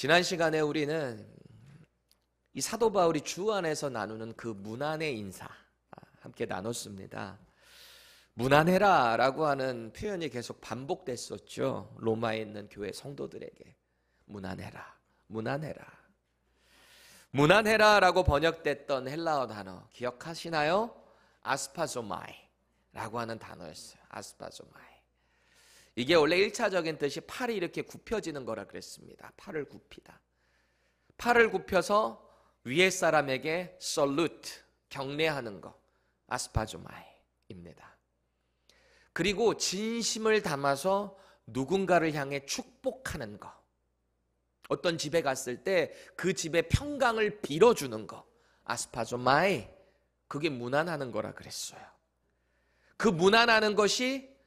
지난 시간에 우리는 이 사도 바울이 주 안에서 나누는 그 문안의 인사 아, 함께 나눴습니다. 문안해라 라고 하는 표현이 계속 반복됐었죠. 로마에 있는 교회 성도들에게. 문안해라, 문안해라. 문안해라 라고 번역됐던 헬라어 단어 기억하시나요? 아스파소마이 라고 하는 단어였어요. 아스파소마이. 이게 원래 1차적인 뜻이 팔이 이렇게 굽혀지는 거라 그랬습니다. 팔을 굽히다. 팔을 굽혀서 위에 사람에게 salute, 경례하는 거. 아스파조마이입니다. 그리고 진심을 담아서 누군가를 향해 축복하는 거. 어떤 집에 갔을 때 그 집의 평강을 빌어주는 거. 아스파조마이. 그게 무난하는 거라 그랬어요. 그 무난하는 것이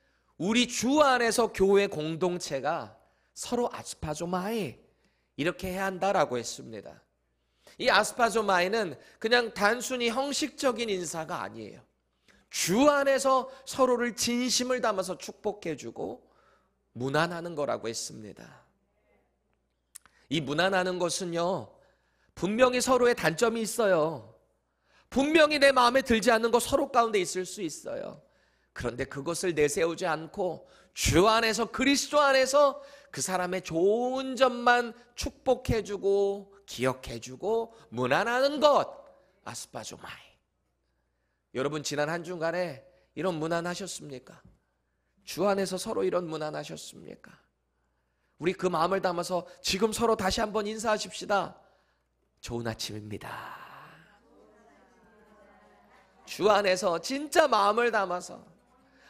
우리 주 안에서 교회 공동체가 서로 아스파조마이 이렇게 해야 한다라고 했습니다. 이 아스파조마이는 그냥 단순히 형식적인 인사가 아니에요. 주 안에서 서로를 진심을 담아서 축복해주고 무난하는 거라고 했습니다. 이 무난하는 것은요, 분명히 서로의 단점이 있어요. 분명히 내 마음에 들지 않는 거 서로 가운데 있을 수 있어요. 그런데 그것을 내세우지 않고 주 안에서 그리스도 안에서 그 사람의 좋은 점만 축복해주고 기억해주고 무난하는 것 아스파조마이. 여러분 지난 한 주간에 이런 무난하셨습니까? 주 안에서 서로 이런 무난하셨습니까? 우리 그 마음을 담아서 지금 서로 다시 한번 인사하십시다. 좋은 아침입니다. 주 안에서 진짜 마음을 담아서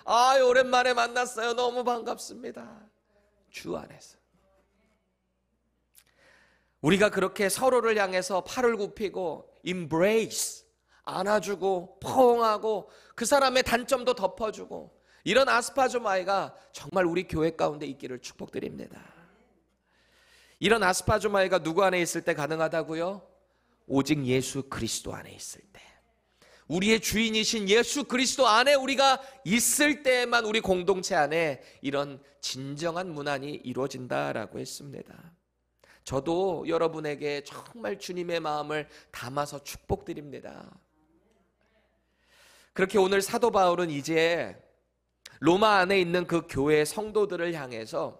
아, 오랜만에 만났어요. 너무 반갑습니다. 주 안에서. 우리가 그렇게 서로를 향해서 팔을 굽히고 embrace 안아주고 포옹하고 그 사람의 단점도 덮어주고 이런 아스파좀 아이가 정말 우리 교회 가운데 있기를 축복드립니다. 이런 아스파좀 아이가 누구 안에 있을 때 가능하다고요? 오직 예수 그리스도 안에 있을 때. 우리의 주인이신 예수 그리스도 안에 우리가 있을 때에만 우리 공동체 안에 이런 진정한 문안이 이루어진다라고 했습니다. 저도 여러분에게 정말 주님의 마음을 담아서 축복드립니다. 그렇게 오늘 사도 바울은 이제 로마 안에 있는 그 교회 의 성도들을 향해서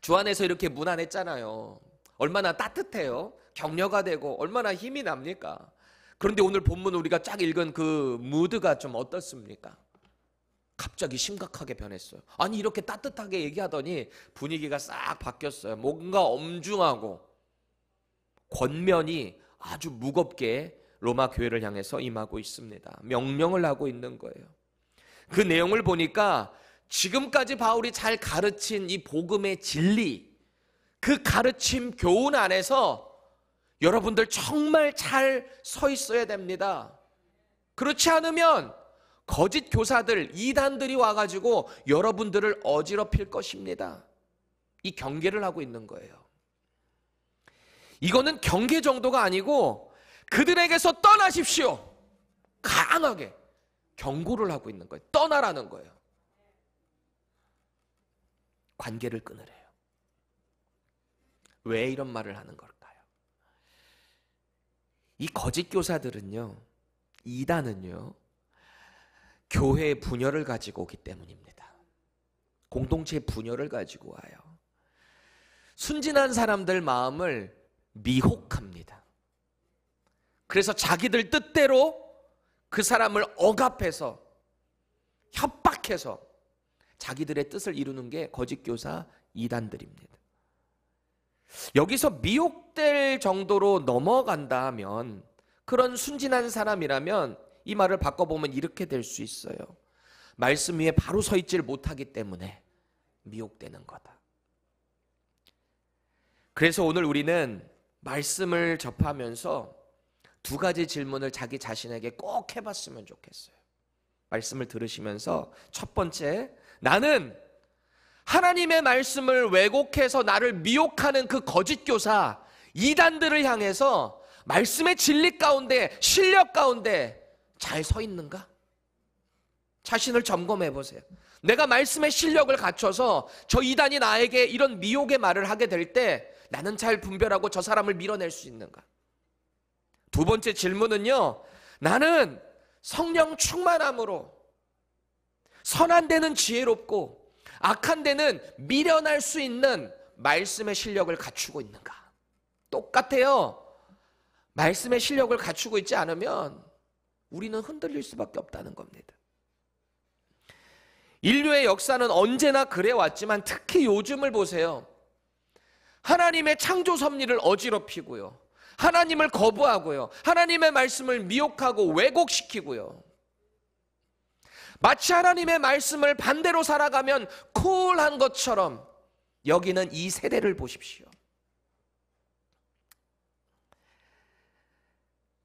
주 안에서 이렇게 문안했잖아요. 얼마나 따뜻해요. 격려가 되고 얼마나 힘이 납니까? 그런데 오늘 본문 우리가 쫙 읽은 그 무드가 좀 어떻습니까? 갑자기 심각하게 변했어요. 아니 이렇게 따뜻하게 얘기하더니 분위기가 싹 바뀌었어요. 뭔가 엄중하고 권면이 아주 무겁게 로마 교회를 향해서 임하고 있습니다. 명령을 하고 있는 거예요. 그 내용을 보니까 지금까지 바울이 잘 가르친 이 복음의 진리, 그 가르침 교훈 안에서 여러분들 정말 잘 서 있어야 됩니다. 그렇지 않으면 거짓 교사들, 이단들이 와가지고 여러분들을 어지럽힐 것입니다. 이 경계를 하고 있는 거예요. 이거는 경계 정도가 아니고 그들에게서 떠나십시오. 강하게 경고를 하고 있는 거예요. 떠나라는 거예요. 관계를 끊으래요. 왜 이런 말을 하는 걸까? 이 거짓 교사들은요, 이단은요, 교회의 분열을 가지고 오기 때문입니다. 공동체의 분열을 가지고 와요. 순진한 사람들 마음을 미혹합니다. 그래서 자기들 뜻대로 그 사람을 억압해서 협박해서 자기들의 뜻을 이루는 게 거짓교사 이단들입니다. 여기서 미혹될 정도로 넘어간다면 그런 순진한 사람이라면 이 말을 바꿔보면 이렇게 될 수 있어요. 말씀 위에 바로 서 있질 못하기 때문에 미혹되는 거다. 그래서 오늘 우리는 말씀을 접하면서 두 가지 질문을 자기 자신에게 꼭 해봤으면 좋겠어요. 말씀을 들으시면서 첫 번째, 나는 하나님의 말씀을 왜곡해서 나를 미혹하는 그 거짓 교사 이단들을 향해서 말씀의 진리 가운데 실력 가운데 잘 서 있는가? 자신을 점검해 보세요. 내가 말씀의 실력을 갖춰서 저 이단이 나에게 이런 미혹의 말을 하게 될 때 나는 잘 분별하고 저 사람을 밀어낼 수 있는가? 두 번째 질문은요. 나는 성령 충만함으로 선한 데는 지혜롭고 악한 데는 미련할 수 있는 말씀의 실력을 갖추고 있는가? 똑같아요. 말씀의 실력을 갖추고 있지 않으면 우리는 흔들릴 수밖에 없다는 겁니다. 인류의 역사는 언제나 그래 왔지만 특히 요즘을 보세요. 하나님의 창조 섭리를 어지럽히고요. 하나님을 거부하고요. 하나님의 말씀을 미혹하고 왜곡시키고요. 마치 하나님의 말씀을 반대로 살아가면 쿨한 것처럼 여기는 이 세대를 보십시오.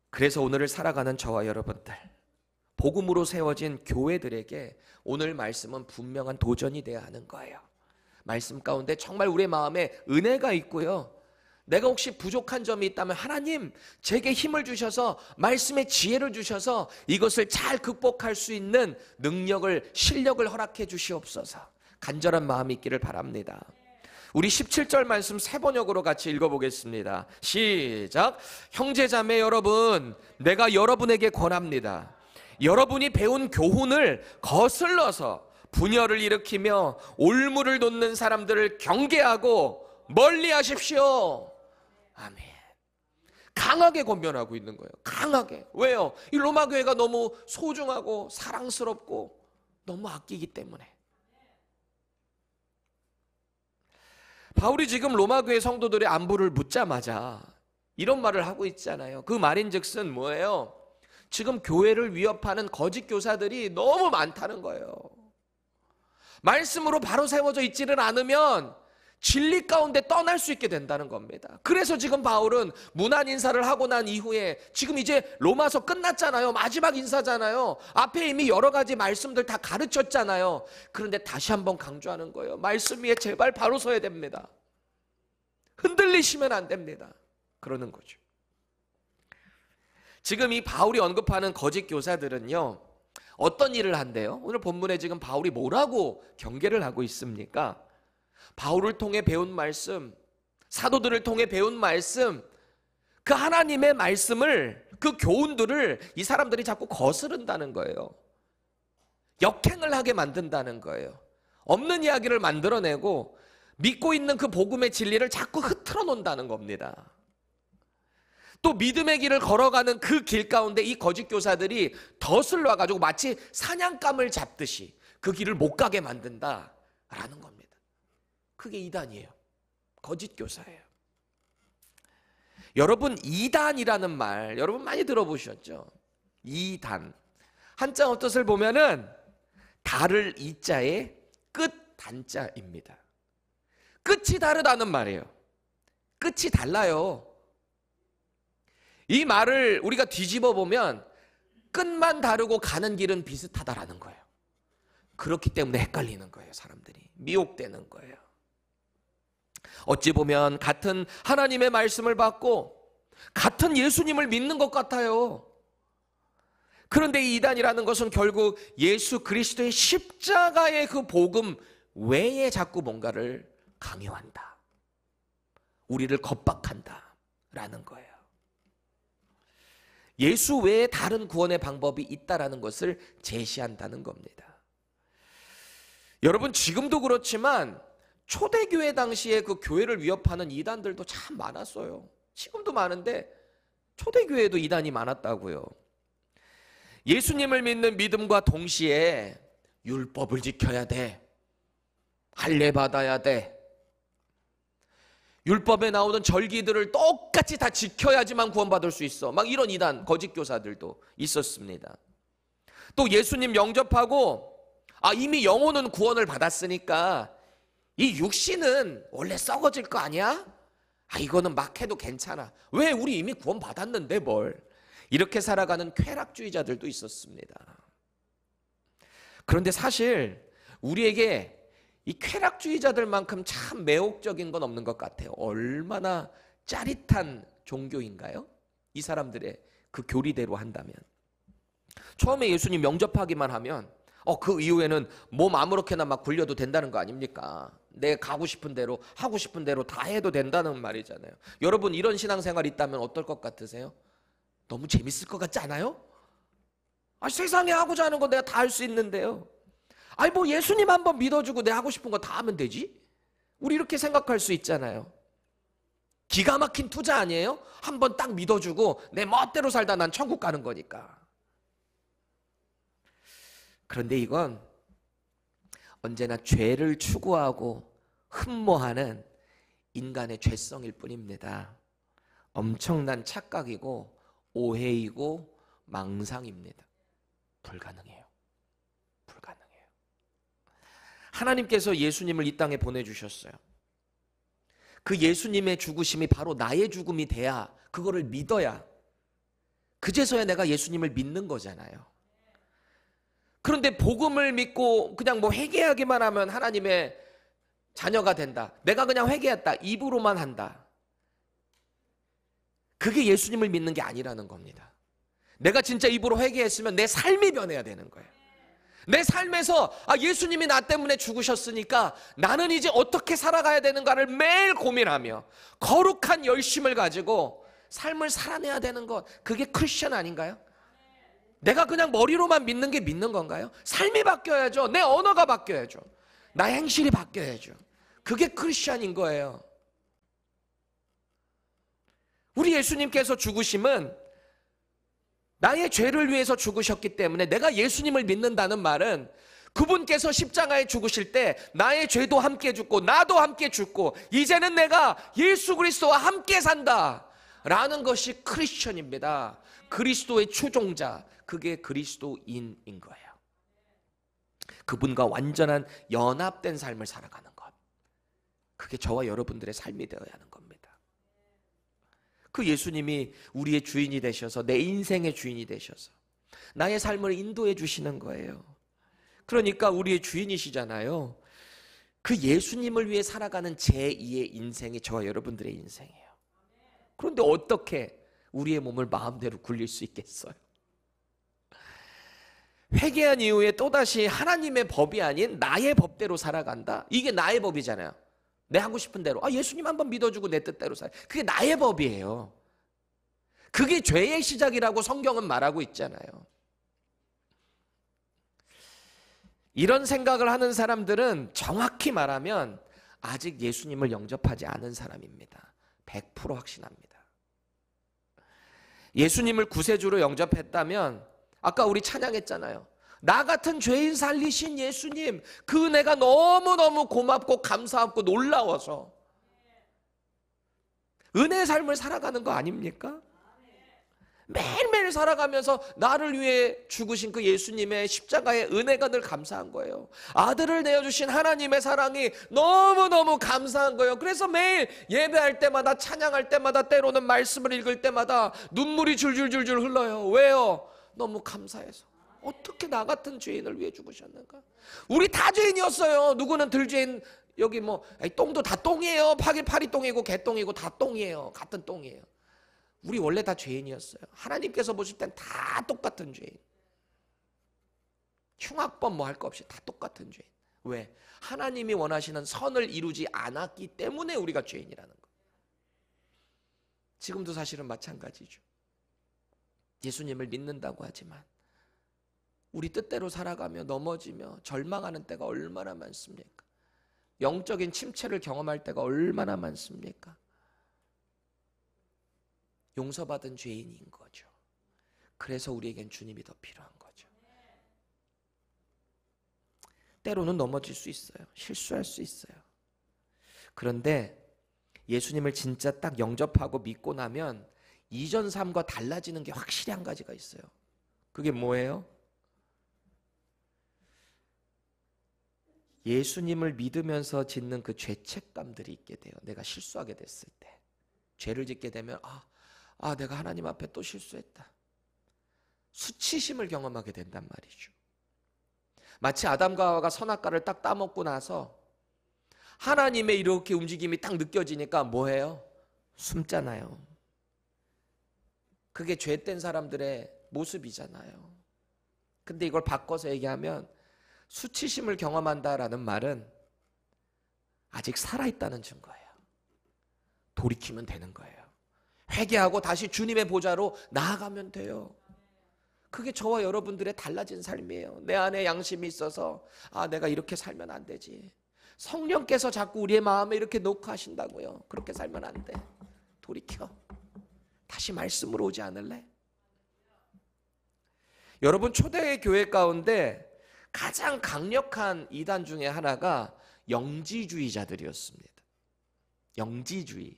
그래서 오늘을 살아가는 저와 여러분들, 복음으로 세워진 교회들에게 오늘 말씀은 분명한 도전이 되어야 하는 거예요. 말씀 가운데 정말 우리 마음에 은혜가 있고요. 내가 혹시 부족한 점이 있다면 하나님 제게 힘을 주셔서 말씀의 지혜를 주셔서 이것을 잘 극복할 수 있는 능력을 실력을 허락해 주시옵소서. 간절한 마음이 있기를 바랍니다. 우리 17절 말씀 세 번역으로 같이 읽어보겠습니다. 시작. 형제자매 여러분, 내가 여러분에게 권합니다. 여러분이 배운 교훈을 거슬러서 분열을 일으키며 올무를 놓는 사람들을 경계하고 멀리 하십시오. 아멘. 강하게 권면하고 있는 거예요. 강하게. 왜요? 이 로마 교회가 너무 소중하고 사랑스럽고 너무 아끼기 때문에. 바울이 지금 로마 교회 성도들의 안부를 묻자마자 이런 말을 하고 있잖아요. 그 말인즉슨 뭐예요? 지금 교회를 위협하는 거짓 교사들이 너무 많다는 거예요. 말씀으로 바로 세워져 있지를 않으면 진리 가운데 떠날 수 있게 된다는 겁니다. 그래서 지금 바울은 문안 인사를 하고 난 이후에 지금 이제 로마서 끝났잖아요. 마지막 인사잖아요. 앞에 이미 여러 가지 말씀들 다 가르쳤잖아요. 그런데 다시 한번 강조하는 거예요. 말씀 위에 제발 바로 서야 됩니다. 흔들리시면 안 됩니다. 그러는 거죠. 지금 이 바울이 언급하는 거짓 교사들은요. 어떤 일을 한대요? 오늘 본문에 지금 바울이 뭐라고 경계를 하고 있습니까? 바울을 통해 배운 말씀, 사도들을 통해 배운 말씀, 그 하나님의 말씀을, 그 교훈들을 이 사람들이 자꾸 거스른다는 거예요. 역행을 하게 만든다는 거예요. 없는 이야기를 만들어내고 믿고 있는 그 복음의 진리를 자꾸 흐트러 놓는다는 겁니다. 또 믿음의 길을 걸어가는 그 길 가운데 이 거짓 교사들이 덫을 놔가지고 마치 사냥감을 잡듯이 그 길을 못 가게 만든다라는 겁니다. 그게 이단이에요. 거짓 교사예요. 여러분 이단이라는 말 여러분 많이 들어보셨죠? 이단 한자 어뜻을 보면은 달을 이자에 끝 단자입니다. 끝이 다르다는 말이에요. 끝이 달라요. 이 말을 우리가 뒤집어 보면 끝만 다르고 가는 길은 비슷하다라는 거예요. 그렇기 때문에 헷갈리는 거예요, 사람들이. 미혹되는 거예요. 어찌 보면 같은 하나님의 말씀을 받고 같은 예수님을 믿는 것 같아요. 그런데 이 이단이라는 것은 결국 예수 그리스도의 십자가의 그 복음 외에 자꾸 뭔가를 강요한다. 우리를 겁박한다. 라는 거예요. 예수 외에 다른 구원의 방법이 있다라는 것을 제시한다는 겁니다. 여러분, 지금도 그렇지만 초대교회 당시에 그 교회를 위협하는 이단들도 참 많았어요. 지금도 많은데 초대교회도 이단이 많았다고요. 예수님을 믿는 믿음과 동시에 율법을 지켜야 돼. 할례 받아야 돼. 율법에 나오는 절기들을 똑같이 다 지켜야지만 구원받을 수 있어. 막 이런 이단 거짓 교사들도 있었습니다. 또 예수님 영접하고 아 이미 영혼은 구원을 받았으니까 이 육신은 원래 썩어질 거 아니야? 아, 이거는 막 해도 괜찮아. 왜 우리 이미 구원받았는데 뭘? 이렇게 살아가는 쾌락주의자들도 있었습니다. 그런데 사실 우리에게 이 쾌락주의자들만큼 참 매혹적인 건 없는 것 같아요. 얼마나 짜릿한 종교인가요? 이 사람들의 그 교리대로 한다면. 처음에 예수님 영접하기만 하면 어, 그 이후에는 몸 아무렇게나 막 굴려도 된다는 거 아닙니까? 내 가고 싶은 대로 하고 싶은 대로 다 해도 된다는 말이잖아요. 여러분 이런 신앙생활 있다면 어떨 것 같으세요? 너무 재밌을 것 같지 않아요? 아 세상에 하고자 하는 건 내가 다 할 수 있는데요. 아니 뭐 예수님 한 번 믿어주고 내 하고 싶은 거 다 하면 되지? 우리 이렇게 생각할 수 있잖아요. 기가 막힌 투자 아니에요? 한 번 딱 믿어주고 내 멋대로 살다 난 천국 가는 거니까. 그런데 이건 언제나 죄를 추구하고 흠모하는 인간의 죄성일 뿐입니다. 엄청난 착각이고 오해이고 망상입니다. 불가능해요. 불가능해요. 하나님께서 예수님을 이 땅에 보내주셨어요. 그 예수님의 죽으심이 바로 나의 죽음이 돼야 그거를 믿어야 그제서야 내가 예수님을 믿는 거잖아요. 그런데 복음을 믿고 그냥 뭐 회개하기만 하면 하나님의 자녀가 된다. 내가 그냥 회개했다. 입으로만 한다. 그게 예수님을 믿는 게 아니라는 겁니다. 내가 진짜 입으로 회개했으면 내 삶이 변해야 되는 거예요. 내 삶에서 아 예수님이 나 때문에 죽으셨으니까 나는 이제 어떻게 살아가야 되는가를 매일 고민하며 거룩한 열심을 가지고 삶을 살아내야 되는 것 그게 크리스천 아닌가요? 내가 그냥 머리로만 믿는 게 믿는 건가요? 삶이 바뀌어야죠. 내 언어가 바뀌어야죠. 나의 행실이 바뀌어야죠. 그게 크리스천인 거예요. 우리 예수님께서 죽으심은 나의 죄를 위해서 죽으셨기 때문에 내가 예수님을 믿는다는 말은 그분께서 십자가에 죽으실 때 나의 죄도 함께 죽고 나도 함께 죽고 이제는 내가 예수 그리스도와 함께 산다. 라는 것이 크리스천입니다. 그리스도의 추종자, 그게 그리스도인인 거예요. 그분과 완전한 연합된 삶을 살아가는 그게 저와 여러분들의 삶이 되어야 하는 겁니다. 그 예수님이 우리의 주인이 되셔서 내 인생의 주인이 되셔서 나의 삶을 인도해 주시는 거예요. 그러니까 우리의 주인이시잖아요. 그 예수님을 위해 살아가는 제2의 인생이 저와 여러분들의 인생이에요. 그런데 어떻게 우리의 몸을 마음대로 굴릴 수 있겠어요? 회개한 이후에 또다시 하나님의 법이 아닌 나의 법대로 살아간다? 이게 나의 법이잖아요. 내 하고 싶은 대로. 아, 예수님 한 번 믿어주고 내 뜻대로 살. 그게 나의 법이에요. 그게 죄의 시작이라고 성경은 말하고 있잖아요. 이런 생각을 하는 사람들은 정확히 말하면 아직 예수님을 영접하지 않은 사람입니다. 100% 확신합니다. 예수님을 구세주로 영접했다면 아까 우리 찬양했잖아요. 나 같은 죄인 살리신 예수님, 그 은혜가 너무너무 고맙고 감사하고 놀라워서 은혜의 삶을 살아가는 거 아닙니까? 매일매일 살아가면서 나를 위해 죽으신 그 예수님의 십자가의 은혜가 늘 감사한 거예요. 아들을 내어주신 하나님의 사랑이 너무너무 감사한 거예요. 그래서 매일 예배할 때마다 찬양할 때마다 때로는 말씀을 읽을 때마다 눈물이 줄줄줄줄 흘러요. 왜요? 너무 감사해서. 어떻게 나 같은 죄인을 위해 죽으셨는가? 우리 다 죄인이었어요. 누구는 들죄인, 여기 뭐, 똥도 다 똥이에요. 파기 파리 똥이고, 개똥이고, 다 똥이에요. 같은 똥이에요. 우리 원래 다 죄인이었어요. 하나님께서 보실 땐 다 똑같은 죄인. 흉악범 뭐할 거 없이 다 똑같은 죄인. 왜? 하나님이 원하시는 선을 이루지 않았기 때문에 우리가 죄인이라는 거. 지금도 사실은 마찬가지죠. 예수님을 믿는다고 하지만 우리 뜻대로 살아가며 넘어지며 절망하는 때가 얼마나 많습니까? 영적인 침체를 경험할 때가 얼마나 많습니까? 용서받은 죄인인 거죠. 그래서 우리에겐 주님이 더 필요한 거죠. 때로는 넘어질 수 있어요. 실수할 수 있어요. 그런데 예수님을 진짜 딱 영접하고 믿고 나면 이전 삶과 달라지는 게 확실히 한 가지가 있어요. 그게 뭐예요? 예수님을 믿으면서 짓는 그 죄책감들이 있게 돼요. 내가 실수하게 됐을 때. 죄를 짓게 되면, 아, 아, 내가 하나님 앞에 또 실수했다. 수치심을 경험하게 된단 말이죠. 마치 아담과 하와가 선악과를 딱 따먹고 나서 하나님의 이렇게 움직임이 딱 느껴지니까 뭐예요? 숨잖아요. 그게 죄된 사람들의 모습이잖아요. 근데 이걸 바꿔서 얘기하면 수치심을 경험한다라는 말은 아직 살아있다는 증거예요. 돌이키면 되는 거예요. 회개하고 다시 주님의 보좌로 나아가면 돼요. 그게 저와 여러분들의 달라진 삶이에요. 내 안에 양심이 있어서 아 내가 이렇게 살면 안 되지. 성령께서 자꾸 우리의 마음에 이렇게 녹화하신다고요. 그렇게 살면 안 돼. 돌이켜. 다시 말씀으로 오지 않을래? 여러분 초대교회 의 가운데 가장 강력한 이단 중에 하나가 영지주의자들이었습니다. 영지주의.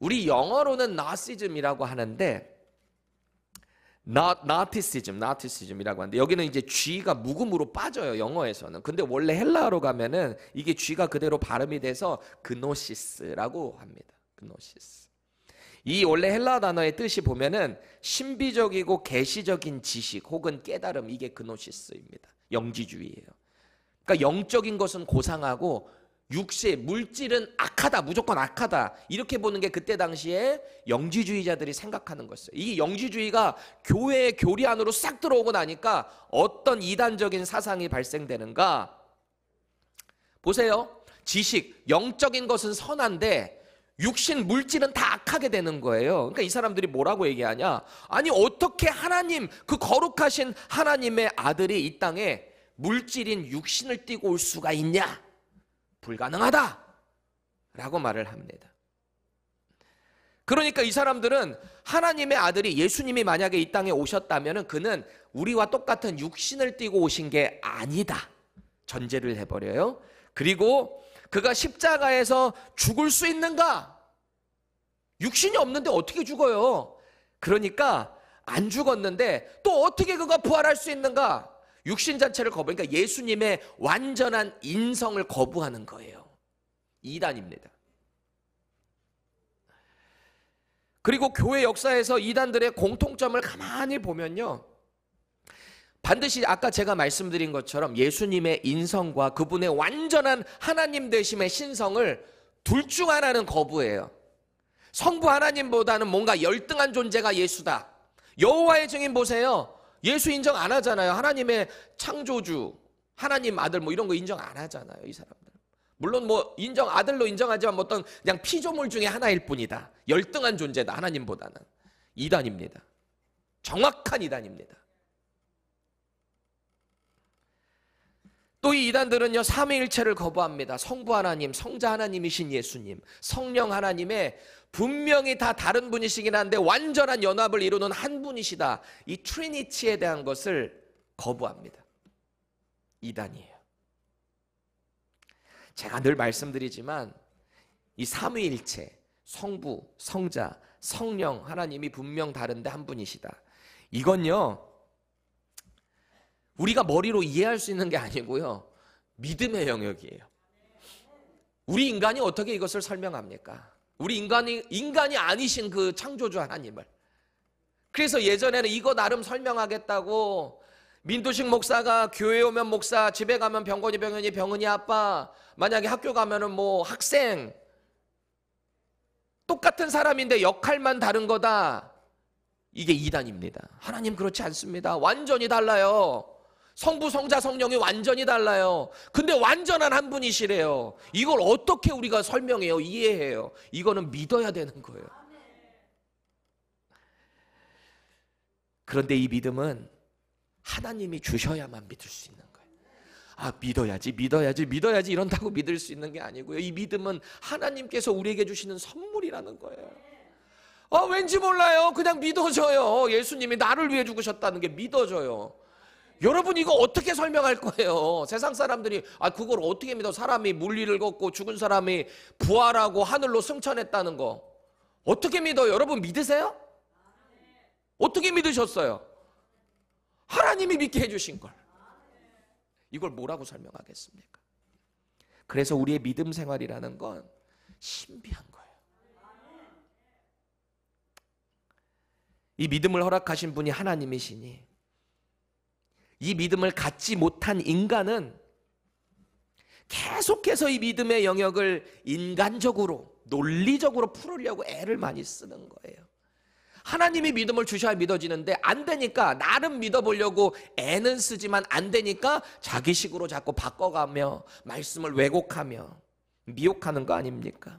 우리 영어로는 나시즘이라고 하는데 나티시즘, 나티시즘이라고 하는데 여기는 이제 G가 묵음으로 빠져요 영어에서는. 근데 원래 헬라어로 가면은 이게 G가 그대로 발음이 돼서 그노시스라고 합니다. 그노시스. 이 원래 헬라 단어의 뜻이 보면은 신비적이고 계시적인 지식 혹은 깨달음 이게 그노시스입니다. 영지주의예요. 그러니까 영적인 것은 고상하고 육체 물질은 악하다 무조건 악하다 이렇게 보는 게 그때 당시에 영지주의자들이 생각하는 것이에요이 영지주의가 교회의 교리 안으로 싹 들어오고 나니까 어떤 이단적인 사상이 발생되는가 보세요. 지식 영적인 것은 선한데 육신 물질은 다 악하게 되는 거예요. 그러니까 이 사람들이 뭐라고 얘기하냐? 아니 어떻게 하나님 그 거룩하신 하나님의 아들이 이 땅에 물질인 육신을 띠고 올 수가 있냐? 불가능하다. 라고 말을 합니다. 그러니까 이 사람들은 하나님의 아들이 예수님이 만약에 이 땅에 오셨다면 그는 우리와 똑같은 육신을 띠고 오신 게 아니다. 전제를 해버려요. 그리고 그가 십자가에서 죽을 수 있는가? 육신이 없는데 어떻게 죽어요? 그러니까 안 죽었는데 또 어떻게 그가 부활할 수 있는가? 육신 자체를 거부하니까 그러니까 예수님의 완전한 인성을 거부하는 거예요. 이단입니다. 그리고 교회 역사에서 이단들의 공통점을 가만히 보면요. 반드시 아까 제가 말씀드린 것처럼 예수님의 인성과 그분의 완전한 하나님 되심의 신성을 둘 중 하나는 거부해요. 성부 하나님보다는 뭔가 열등한 존재가 예수다. 여호와의 증인 보세요. 예수 인정 안 하잖아요. 하나님의 창조주, 하나님 아들 뭐 이런 거 인정 안 하잖아요. 이 사람들. 물론 뭐 인정 아들로 인정하지만 뭐 어떤 그냥 피조물 중에 하나일 뿐이다. 열등한 존재다. 하나님보다는 이단입니다. 정확한 이단입니다. 또이 이단들은요 삼위일체를 거부합니다. 성부 하나님, 성자 하나님이신 예수님, 성령 하나님의 분명히 다 다른 분이시긴 한데 완전한 연합을 이루는 한 분이시다. 이 트리니티에 대한 것을 거부합니다. 이단이에요. 제가 늘 말씀드리지만 이 삼위일체, 성부, 성자, 성령 하나님이 분명 다른데 한 분이시다. 이건요 우리가 머리로 이해할 수 있는 게 아니고요. 믿음의 영역이에요. 우리 인간이 어떻게 이것을 설명합니까? 우리 인간이 인간이 아니신 그 창조주 하나님을 그래서 예전에는 이거 나름 설명하겠다고 민도식 목사가 교회 오면 목사, 집에 가면 병건이 병현이 병은이 아빠, 만약에 학교 가면은 뭐 학생 똑같은 사람인데 역할만 다른 거다. 이게 이단입니다. 하나님 그렇지 않습니다. 완전히 달라요. 성부, 성자, 성령이 완전히 달라요. 근데 완전한 한 분이시래요. 이걸 어떻게 우리가 설명해요? 이해해요? 이거는 믿어야 되는 거예요. 그런데 이 믿음은 하나님이 주셔야만 믿을 수 있는 거예요. 아, 믿어야지, 믿어야지, 믿어야지 이런다고 믿을 수 있는 게 아니고요. 이 믿음은 하나님께서 우리에게 주시는 선물이라는 거예요. 어, 왠지 몰라요. 그냥 믿어져요. 예수님이 나를 위해 죽으셨다는 게 믿어져요. 여러분 이거 어떻게 설명할 거예요? 세상 사람들이 아 그걸 어떻게 믿어? 사람이 물리를 걷고 죽은 사람이 부활하고 하늘로 승천했다는 거 어떻게 믿어? 여러분 믿으세요? 어떻게 믿으셨어요? 하나님이 믿게 해주신 걸 이걸 뭐라고 설명하겠습니까? 그래서 우리의 믿음 생활이라는 건 신비한 거예요. 이 믿음을 허락하신 분이 하나님이시니 이 믿음을 갖지 못한 인간은 계속해서 이 믿음의 영역을 인간적으로, 논리적으로 풀으려고 애를 많이 쓰는 거예요. 하나님이 믿음을 주셔야 믿어지는데 안 되니까 나름 믿어보려고 애는 쓰지만 안 되니까 자기식으로 자꾸 바꿔가며 말씀을 왜곡하며 미혹하는 거 아닙니까?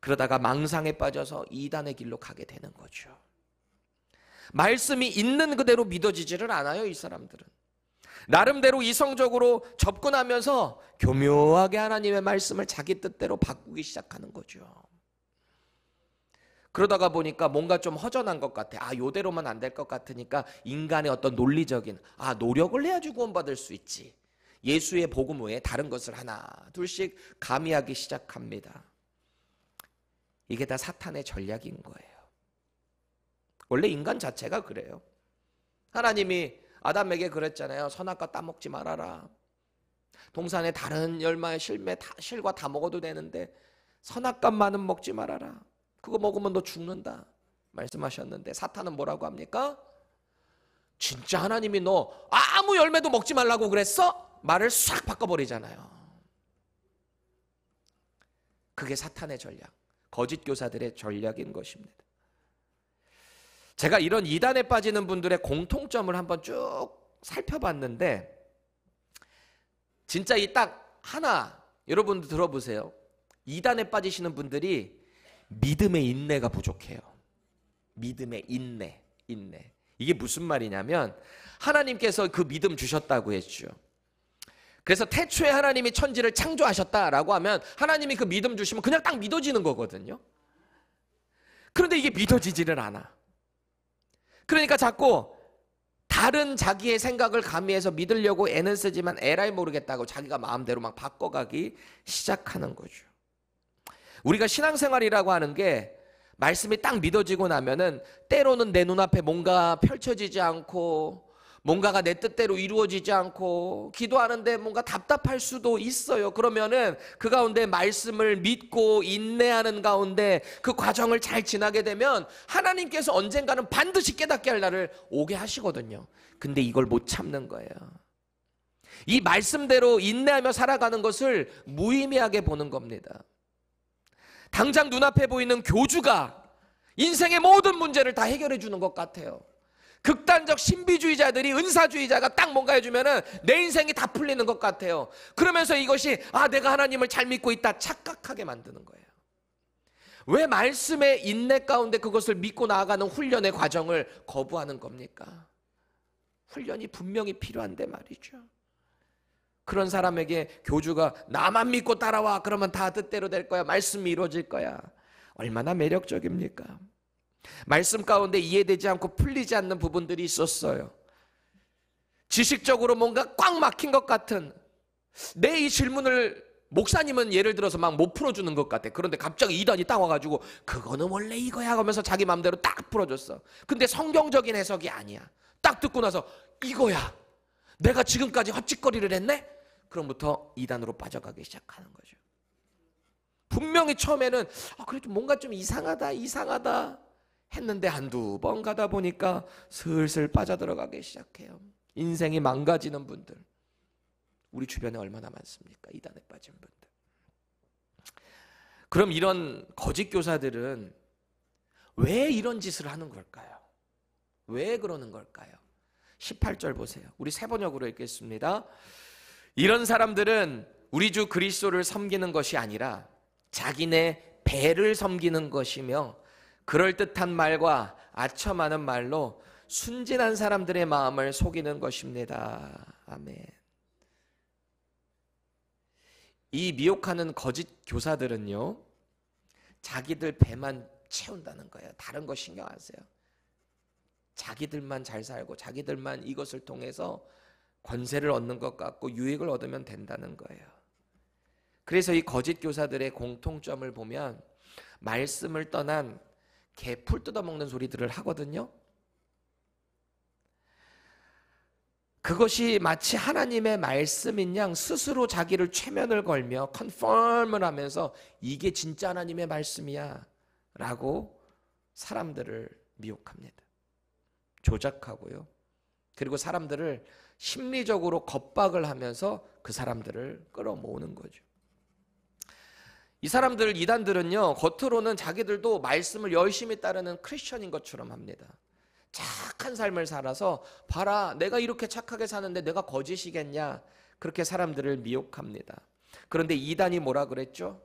그러다가 망상에 빠져서 이단의 길로 가게 되는 거죠. 말씀이 있는 그대로 믿어지지를 않아요, 이 사람들은. 나름대로 이성적으로 접근하면서 교묘하게 하나님의 말씀을 자기 뜻대로 바꾸기 시작하는 거죠. 그러다가 보니까 뭔가 좀 허전한 것 같아. 아, 요대로만 안 될 것 같으니까 인간의 어떤 논리적인, 아, 노력을 해야지 구원받을 수 있지. 예수의 복음 외에 다른 것을 하나, 둘씩 가미하기 시작합니다. 이게 다 사탄의 전략인 거예요. 원래 인간 자체가 그래요. 하나님이 아담에게 그랬잖아요. 선악과 따먹지 말아라. 동산의 다른 열마 실매 다, 실과 다 먹어도 되는데 선악과만은 먹지 말아라. 그거 먹으면 너 죽는다. 말씀하셨는데 사탄은 뭐라고 합니까? 진짜 하나님이 너 아무 열매도 먹지 말라고 그랬어? 말을 싹 바꿔버리잖아요. 그게 사탄의 전략, 거짓 교사들의 전략인 것입니다. 제가 이런 이단에 빠지는 분들의 공통점을 한번 쭉 살펴봤는데 진짜 이 딱 하나 여러분들 들어보세요. 이단에 빠지시는 분들이 믿음의 인내가 부족해요. 믿음의 인내, 인내. 이게 무슨 말이냐면 하나님께서 그 믿음 주셨다고 했죠. 그래서 태초에 하나님이 천지를 창조하셨다라고 하면 하나님이 그 믿음 주시면 그냥 딱 믿어지는 거거든요. 그런데 이게 믿어지지를 않아. 그러니까 자꾸 다른 자기의 생각을 가미해서 믿으려고 애는 쓰지만 에라이 모르겠다고 자기가 마음대로 막 바꿔가기 시작하는 거죠. 우리가 신앙생활이라고 하는 게 말씀이 딱 믿어지고 나면은 때로는 내 눈앞에 뭔가 펼쳐지지 않고 뭔가가 내 뜻대로 이루어지지 않고 기도하는데 뭔가 답답할 수도 있어요. 그러면은 그 가운데 말씀을 믿고 인내하는 가운데 그 과정을 잘 지나게 되면 하나님께서 언젠가는 반드시 깨닫게 할 날을 오게 하시거든요. 근데 이걸 못 참는 거예요. 이 말씀대로 인내하며 살아가는 것을 무의미하게 보는 겁니다. 당장 눈앞에 보이는 교주가 인생의 모든 문제를 다 해결해 주는 것 같아요. 극단적 신비주의자들이 은사주의자가 딱 뭔가 해주면은 내 인생이 다 풀리는 것 같아요. 그러면서 이것이 아 내가 하나님을 잘 믿고 있다 착각하게 만드는 거예요. 왜 말씀의 인내 가운데 그것을 믿고 나아가는 훈련의 과정을 거부하는 겁니까? 훈련이 분명히 필요한데 말이죠. 그런 사람에게 교주가 나만 믿고 따라와 그러면 다 뜻대로 될 거야 말씀이 이루어질 거야 얼마나 매력적입니까? 말씀 가운데 이해되지 않고 풀리지 않는 부분들이 있었어요. 지식적으로 뭔가 꽉 막힌 것 같은 내 이 질문을 목사님은 예를 들어서 막 못 풀어주는 것 같아. 그런데 갑자기 이단이 딱 와가지고 그거는 원래 이거야 하면서 자기 마음대로 딱 풀어줬어. 근데 성경적인 해석이 아니야. 딱 듣고 나서 이거야. 내가 지금까지 헛짓거리를 했네? 그럼부터 이단으로 빠져가기 시작하는 거죠. 분명히 처음에는 아, 그래도 뭔가 좀 이상하다, 이상하다. 했는데 한두 번 가다 보니까 슬슬 빠져들어가기 시작해요. 인생이 망가지는 분들. 우리 주변에 얼마나 많습니까? 이단에 빠진 분들. 그럼 이런 거짓 교사들은 왜 이런 짓을 하는 걸까요? 왜 그러는 걸까요? 18절 보세요. 우리 세 번역으로 읽겠습니다. 이런 사람들은 우리 주 그리스도를 섬기는 것이 아니라 자기네 배를 섬기는 것이며 그럴듯한 말과 아첨하는 말로 순진한 사람들의 마음을 속이는 것입니다. 아멘. 이 미혹하는 거짓 교사들은요, 자기들 배만 채운다는 거예요. 다른 거 신경 안 써요. 자기들만 잘 살고, 자기들만 이것을 통해서 권세를 얻는 것 같고, 유익을 얻으면 된다는 거예요. 그래서 이 거짓 교사들의 공통점을 보면, 말씀을 떠난 개풀 뜯어먹는 소리들을 하거든요. 그것이 마치 하나님의 말씀인 양 스스로 자기를 최면을 걸며 컨펌을 하면서 이게 진짜 하나님의 말씀이야 라고 사람들을 미혹합니다. 조작하고요. 그리고 사람들을 심리적으로 겁박을 하면서 그 사람들을 끌어모으는 거죠. 이 사람들 이단들은요 겉으로는 자기들도 말씀을 열심히 따르는 크리스천인 것처럼 합니다. 착한 삶을 살아서 봐라 내가 이렇게 착하게 사는데 내가 거짓이겠냐 그렇게 사람들을 미혹합니다. 그런데 이단이 뭐라 그랬죠?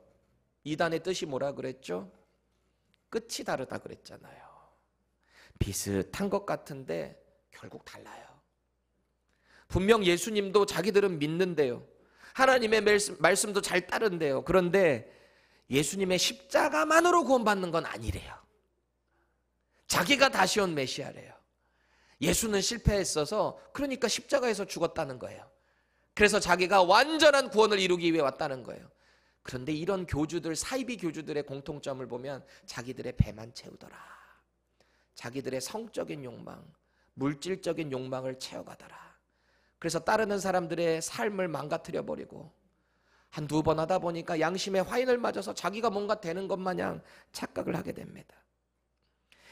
이단의 뜻이 뭐라 그랬죠? 끝이 다르다 그랬잖아요. 비슷한 것 같은데 결국 달라요. 분명 예수님도 자기들은 믿는데요. 하나님의 말씀, 말씀도 잘 따른대요. 그런데 예수님의 십자가만으로 구원받는 건 아니래요. 자기가 다시 온 메시아래요. 예수는 실패했어서 그러니까 십자가에서 죽었다는 거예요. 그래서 자기가 완전한 구원을 이루기 위해 왔다는 거예요. 그런데 이런 교주들, 사이비 교주들의 공통점을 보면 자기들의 배만 채우더라. 자기들의 성적인 욕망, 물질적인 욕망을 채워가더라. 그래서 따르는 사람들의 삶을 망가뜨려 버리고 한두번 하다 보니까 양심의 화인을 맞아서 자기가 뭔가 되는 것 마냥 착각을 하게 됩니다.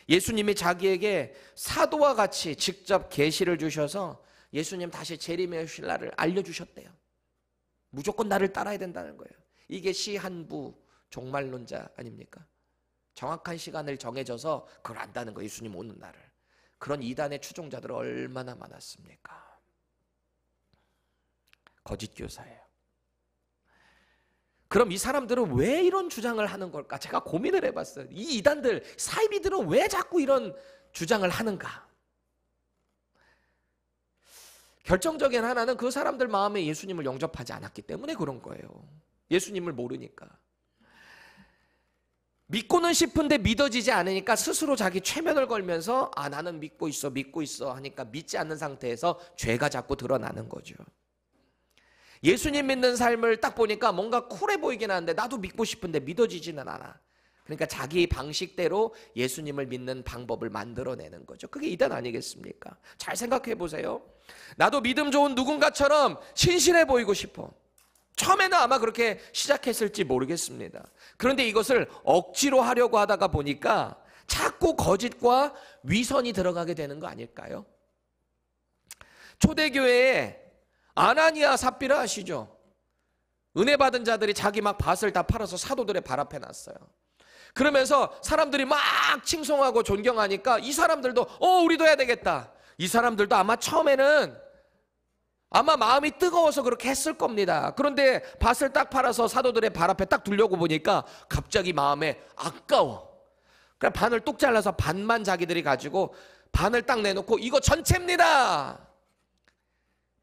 예수님이 자기에게 사도와 같이 직접 계시를 주셔서 예수님 다시 재림의 신라를 알려주셨대요. 무조건 나를 따라야 된다는 거예요. 이게 시한부 종말론자 아닙니까? 정확한 시간을 정해져서 그걸 안다는 거예요. 예수님 오는 날을. 그런 이단의 추종자들 얼마나 많았습니까? 거짓 교사예요. 그럼 이 사람들은 왜 이런 주장을 하는 걸까? 제가 고민을 해봤어요. 이 이단들, 사이비들은 왜 자꾸 이런 주장을 하는가? 결정적인 하나는 그 사람들 마음에 예수님을 영접하지 않았기 때문에 그런 거예요. 예수님을 모르니까. 믿고는 싶은데 믿어지지 않으니까 스스로 자기 최면을 걸면서 아, 나는 믿고 있어, 믿고 있어 하니까 믿지 않는 상태에서 죄가 자꾸 드러나는 거죠. 예수님 믿는 삶을 딱 보니까 뭔가 쿨해 보이긴 하는데 나도 믿고 싶은데 믿어지지는 않아. 그러니까 자기 방식대로 예수님을 믿는 방법을 만들어내는 거죠. 그게 이단 아니겠습니까? 잘 생각해 보세요. 나도 믿음 좋은 누군가처럼 신실해 보이고 싶어. 처음에는 아마 그렇게 시작했을지 모르겠습니다. 그런데 이것을 억지로 하려고 하다가 보니까 자꾸 거짓과 위선이 들어가게 되는 거 아닐까요? 초대교회에 아나니아 삽비라 하시죠 은혜 받은 자들이 자기 막 밭을 다 팔아서 사도들의 발 앞에 놨어요. 그러면서 사람들이 막 칭송하고 존경하니까 이 사람들도 어 우리도 해야 되겠다. 이 사람들도 아마 처음에는 아마 마음이 뜨거워서 그렇게 했을 겁니다. 그런데 밭을 딱 팔아서 사도들의 발 앞에 딱 두려고 보니까 갑자기 마음에 아까워. 그냥 반을 뚝 잘라서 반만 자기들이 가지고 반을 딱 내놓고 이거 전체입니다.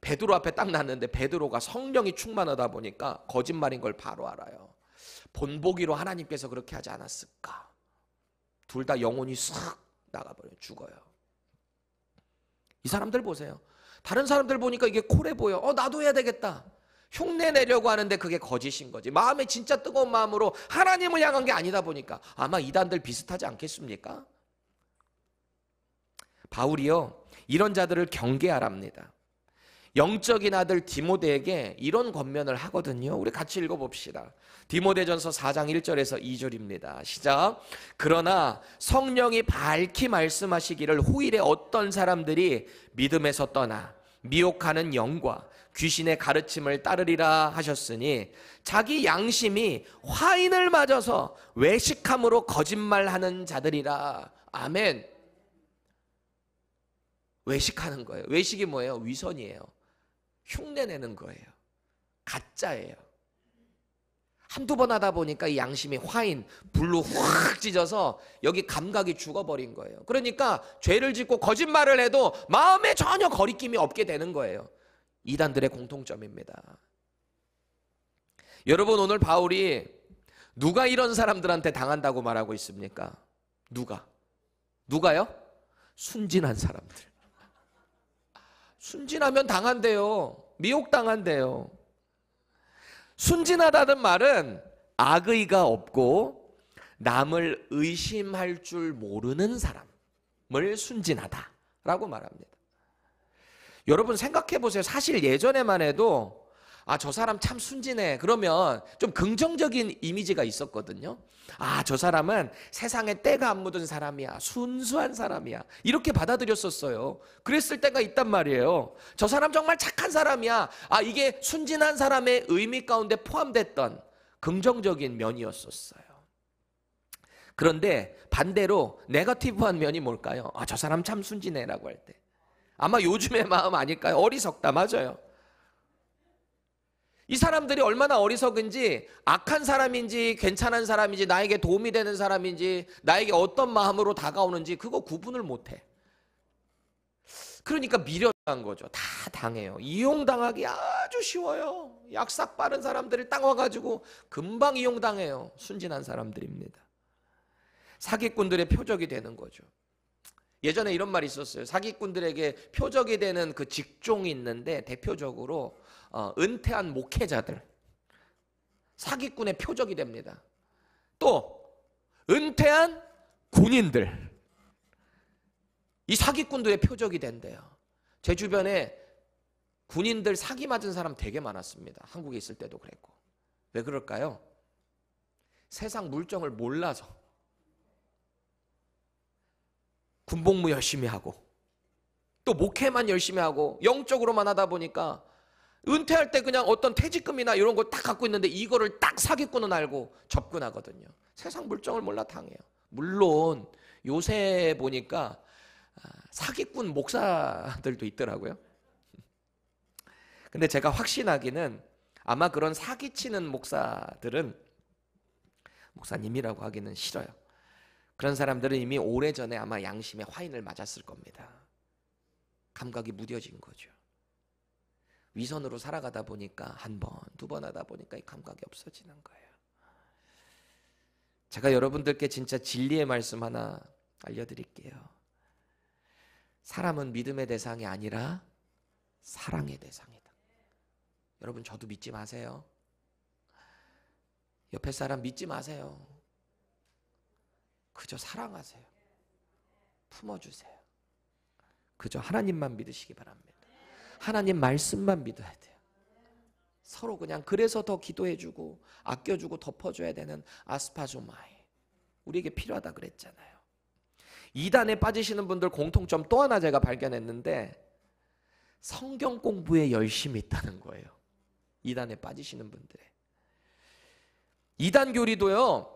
베드로 앞에 딱 났는데 베드로가 성령이 충만하다 보니까 거짓말인 걸 바로 알아요. 본보기로 하나님께서 그렇게 하지 않았을까? 둘 다 영혼이 싹 나가버려 요 죽어요. 이 사람들 보세요. 다른 사람들 보니까 이게 콜해 보여. 어 나도 해야 되겠다. 흉내 내려고 하는데 그게 거짓인 거지. 마음에 진짜 뜨거운 마음으로 하나님을 향한 게 아니다 보니까 아마 이단들 비슷하지 않겠습니까? 바울이요. 이런 자들을 경계하랍니다. 영적인 아들 디모데에게 이런 권면을 하거든요. 우리 같이 읽어봅시다. 디모데전서 4장 1절에서 2절입니다. 시작. 그러나 성령이 밝히 말씀하시기를 후일에 어떤 사람들이 믿음에서 떠나 미혹하는 영과 귀신의 가르침을 따르리라 하셨으니 자기 양심이 화인을 맞아서 외식함으로 거짓말하는 자들이라. 아멘. 외식하는 거예요. 외식이 뭐예요? 위선이에요. 흉내내는 거예요. 가짜예요. 한두 번 하다 보니까 이 양심이 화인, 불로 확 찢어서 여기 감각이 죽어버린 거예요. 그러니까 죄를 짓고 거짓말을 해도 마음에 전혀 거리낌이 없게 되는 거예요. 이단들의 공통점입니다. 여러분, 오늘 바울이 누가 이런 사람들한테 당한다고 말하고 있습니까? 누가? 누가요? 순진한 사람들. 순진하면 당한대요. 미혹당한대요. 순진하다는 말은 악의가 없고 남을 의심할 줄 모르는 사람을 순진하다라고 말합니다. 여러분 생각해 보세요. 사실 예전에만 해도 아, 저 사람 참 순진해. 그러면 좀 긍정적인 이미지가 있었거든요. 아, 저 사람은 세상에 때가 안 묻은 사람이야. 순수한 사람이야. 이렇게 받아들였었어요. 그랬을 때가 있단 말이에요. 저 사람 정말 착한 사람이야. 아, 이게 순진한 사람의 의미 가운데 포함됐던 긍정적인 면이었었어요. 그런데 반대로 네거티브한 면이 뭘까요? 아, 저 사람 참 순진해라고 할 때. 아마 요즘의 마음 아닐까요? 어리석다 맞아요. 이 사람들이 얼마나 어리석은지 악한 사람인지 괜찮은 사람인지 나에게 도움이 되는 사람인지 나에게 어떤 마음으로 다가오는지 그거 구분을 못해. 그러니까 미련한 거죠. 다 당해요. 이용당하기 아주 쉬워요. 약삭 빠른 사람들을 땅 와가지고 금방 이용당해요. 순진한 사람들입니다. 사기꾼들의 표적이 되는 거죠. 예전에 이런 말이 있었어요. 사기꾼들에게 표적이 되는 그 직종이 있는데 대표적으로 어, 은퇴한 목회자들 사기꾼의 표적이 됩니다. 또 은퇴한 군인들 이 사기꾼들의 표적이 된대요. 제 주변에 군인들 사기 맞은 사람 되게 많았습니다. 한국에 있을 때도 그랬고. 왜 그럴까요? 세상 물정을 몰라서 군복무 열심히 하고 또 목회만 열심히 하고 영적으로만 하다 보니까 은퇴할 때 그냥 어떤 퇴직금이나 이런 거딱 갖고 있는데 이거를 딱 사기꾼은 알고 접근하거든요. 세상 물정을 몰라 당해요. 물론 요새 보니까 아, 사기꾼 목사들도 있더라고요. 근데 제가 확신하기는 아마 그런 사기치는 목사들은 목사님이라고 하기는 싫어요. 그런 사람들은 이미 오래전에 아마 양심의 화인을 맞았을 겁니다. 감각이 무뎌진 거죠. 위선으로 살아가다 보니까 한 번, 두 번 하다 보니까 이 감각이 없어지는 거예요. 제가 여러분들께 진짜 진리의 말씀 하나 알려드릴게요. 사람은 믿음의 대상이 아니라 사랑의 대상이다. 여러분, 저도 믿지 마세요. 옆에 사람 믿지 마세요. 그저 사랑하세요. 품어주세요. 그저 하나님만 믿으시기 바랍니다. 하나님 말씀만 믿어야 돼요. 서로 그냥 그래서 더 기도해주고 아껴주고 덮어줘야 되는 아스파조마이 우리에게 필요하다 그랬잖아요. 이단에 빠지시는 분들 공통점 또 하나 제가 발견했는데 성경 공부에 열심이 있다는 거예요. 이단에 빠지시는 분들의 이단 교리도요.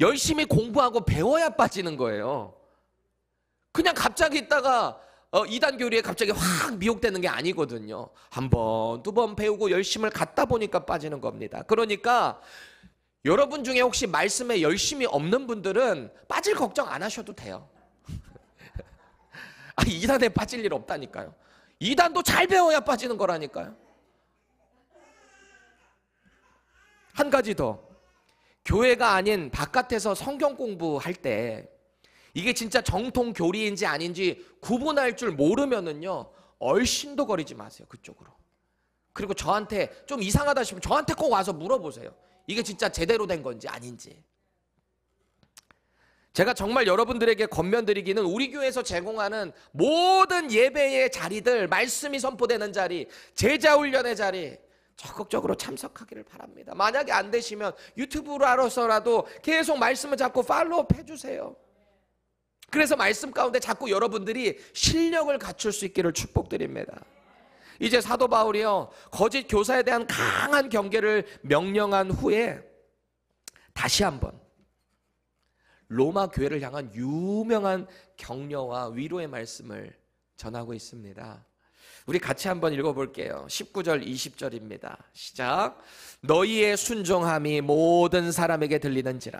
열심히 공부하고 배워야 빠지는 거예요. 그냥 갑자기 있다가 어, 이단 교리에 갑자기 확 미혹되는 게 아니거든요. 한 번, 두 번 배우고 열심을 갖다 보니까 빠지는 겁니다. 그러니까 여러분 중에 혹시 말씀에 열심이 없는 분들은 빠질 걱정 안 하셔도 돼요. 아, 이단에 빠질 일 없다니까요. 이단도 잘 배워야 빠지는 거라니까요. 한 가지 더. 교회가 아닌 바깥에서 성경 공부할 때 이게 진짜 정통 교리인지 아닌지 구분할 줄 모르면은요 얼씬도 거리지 마세요 그쪽으로 그리고 저한테 좀 이상하다 싶으면 저한테 꼭 와서 물어보세요 이게 진짜 제대로 된 건지 아닌지 제가 정말 여러분들에게 권면드리기는 우리 교회에서 제공하는 모든 예배의 자리들 말씀이 선포되는 자리 제자 훈련의 자리 적극적으로 참석하기를 바랍니다 만약에 안 되시면 유튜브로서라도 계속 말씀을 잡고 팔로우 해주세요 그래서 말씀 가운데 자꾸 여러분들이 실력을 갖출 수 있기를 축복드립니다. 이제 사도 바울이요 거짓 교사에 대한 강한 경계를 명령한 후에 다시 한번 로마 교회를 향한 유명한 격려와 위로의 말씀을 전하고 있습니다. 우리 같이 한번 읽어볼게요. 19절, 20절입니다. 시작. 너희의 순종함이 모든 사람에게 들리는지라.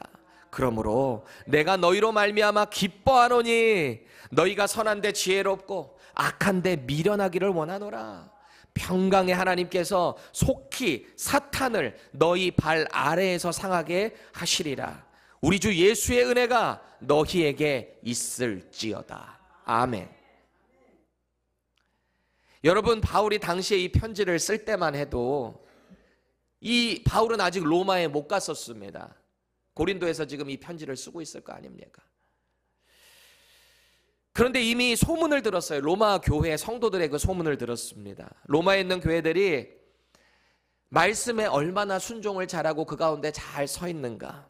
그러므로 내가 너희로 말미암아 기뻐하노니 너희가 선한데 지혜롭고 악한데 미련하기를 원하노라. 평강의 하나님께서 속히 사탄을 너희 발 아래에서 상하게 하시리라. 우리 주 예수의 은혜가 너희에게 있을지어다. 아멘. 여러분 바울이 당시에 이 편지를 쓸 때만 해도 이 바울은 아직 로마에 못 갔었습니다. 고린도에서 지금 이 편지를 쓰고 있을 거 아닙니까? 그런데 이미 소문을 들었어요. 로마 교회 성도들의 그 소문을 들었습니다. 로마에 있는 교회들이 말씀에 얼마나 순종을 잘하고 그 가운데 잘 서 있는가.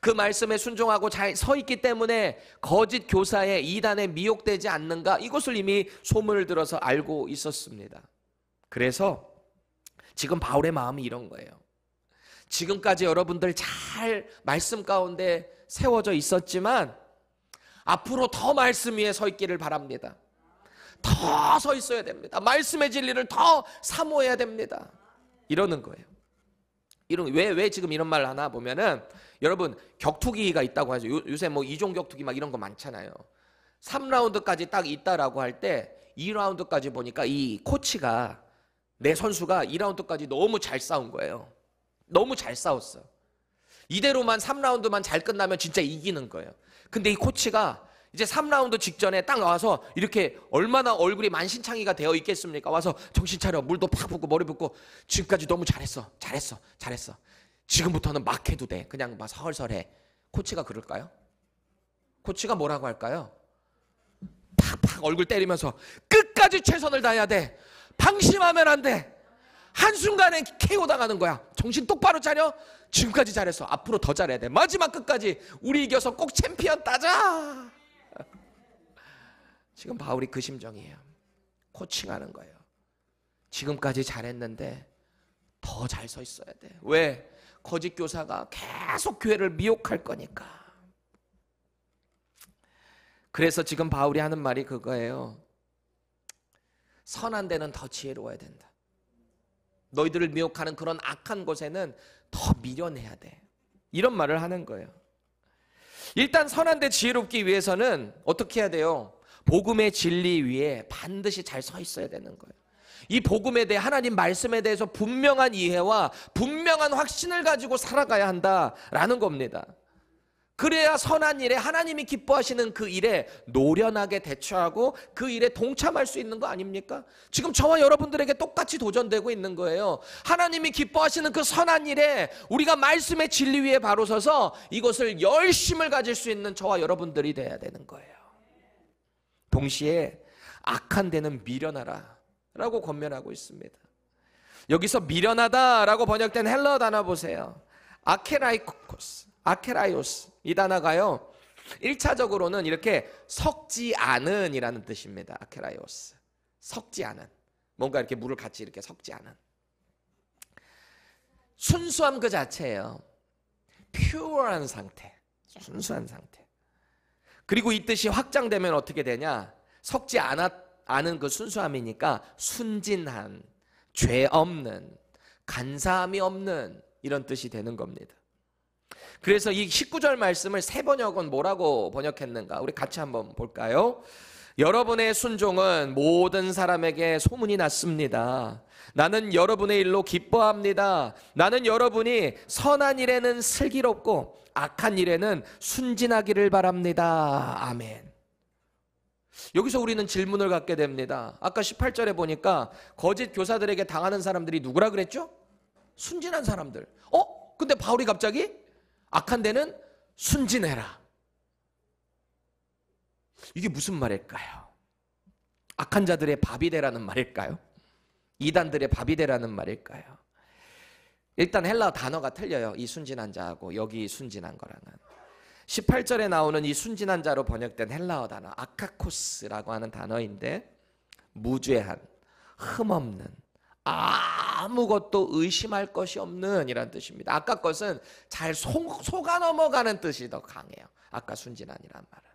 그 말씀에 순종하고 잘 서 있기 때문에 거짓 교사의 이단에 미혹되지 않는가. 이것을 이미 소문을 들어서 알고 있었습니다. 그래서 지금 바울의 마음이 이런 거예요. 지금까지 여러분들 잘 말씀 가운데 세워져 있었지만 앞으로 더 말씀 위에 서 있기를 바랍니다. 더 서 있어야 됩니다. 말씀의 진리를 더 사모해야 됩니다. 이러는 거예요. 이런 왜 왜 지금 이런 말을 하나 보면은 여러분 격투기가 있다고 하죠. 요, 요새 뭐 이종 격투기 막 이런 거 많잖아요. 3라운드까지 딱 있다라고 할 때 2라운드까지 보니까 이 코치가 내 선수가 2라운드까지 너무 잘 싸운 거예요. 너무 잘 싸웠어. 이대로만 3라운드만 잘 끝나면 진짜 이기는 거예요. 근데 이 코치가 이제 3라운드 직전에 딱 와서 이렇게 얼마나 얼굴이 만신창이가 되어 있겠습니까? 와서 정신 차려. 물도 팍 붓고 머리 붓고 지금까지 너무 잘했어. 잘했어. 잘했어. 지금부터는 막 해도 돼. 그냥 막 설설해. 코치가 그럴까요? 코치가 뭐라고 할까요? 팍팍 얼굴 때리면서 끝까지 최선을 다해야 돼. 방심하면 안 돼. 한순간에 KO 당하는 거야. 정신 똑바로 차려. 지금까지 잘했어. 앞으로 더 잘해야 돼. 마지막 끝까지 우리 이겨서 꼭 챔피언 따자. 지금 바울이 그 심정이에요. 코칭하는 거예요. 지금까지 잘했는데 더 잘 서 있어야 돼. 왜? 거짓 교사가 계속 교회를 미혹할 거니까. 그래서 지금 바울이 하는 말이 그거예요. 선한 데는 더 지혜로워야 된다. 너희들을 미혹하는 그런 악한 곳에는 더 미련해야 돼. 이런 말을 하는 거예요. 일단 선한데 지혜롭기 위해서는 어떻게 해야 돼요? 복음의 진리 위에 반드시 잘 서 있어야 되는 거예요. 이 복음에 대해 하나님 말씀에 대해서 분명한 이해와 분명한 확신을 가지고 살아가야 한다라는 겁니다. 그래야 선한 일에 하나님이 기뻐하시는 그 일에 노련하게 대처하고 그 일에 동참할 수 있는 거 아닙니까? 지금 저와 여러분들에게 똑같이 도전되고 있는 거예요. 하나님이 기뻐하시는 그 선한 일에 우리가 말씀의 진리 위에 바로 서서 이것을 열심을 가질 수 있는 저와 여러분들이 돼야 되는 거예요. 동시에 악한 데는 미련하라 라고 권면하고 있습니다. 여기서 미련하다라고 번역된 헬러 단어 보세요. 아케라이코스. 아케라이오스 이 단어가요. 1차적으로는 이렇게 섞지 않은이라는 뜻입니다. 아케라이오스. 섞지 않은. 뭔가 이렇게 물을 같이 이렇게 섞지 않은. 순수함 그 자체예요. 퓨어한 상태. 순수한 상태. 그리고 이 뜻이 확장되면 어떻게 되냐? 섞지 않았, 않은 그 순수함이니까 순진한, 죄 없는, 간사함이 없는 이런 뜻이 되는 겁니다. 그래서 이 19절 말씀을 세 번역은 뭐라고 번역했는가? 우리 같이 한번 볼까요? 여러분의 순종은 모든 사람에게 소문이 났습니다. 나는 여러분의 일로 기뻐합니다. 나는 여러분이 선한 일에는 슬기롭고 악한 일에는 순진하기를 바랍니다. 아멘. 여기서 우리는 질문을 갖게 됩니다. 아까 18절에 보니까 거짓 교사들에게 당하는 사람들이 누구라 그랬죠? 순진한 사람들. 어? 근데 바울이 갑자기 악한 데는 순진해라. 이게 무슨 말일까요? 악한 자들의 밥이 되라는 말일까요? 이단들의 밥이 되라는 말일까요? 일단 헬라 단어가 틀려요. 이 순진한 자하고 여기 순진한 거랑은. 18절에 나오는 이 순진한 자로 번역된 헬라어 단어 아카코스라고 하는 단어인데 무죄한, 흠없는, 아 아무것도 의심할 것이 없는 이란 뜻입니다. 아까 것은 잘 속, 속아 넘어가는 뜻이 더 강해요. 아까 순진한이란 말은.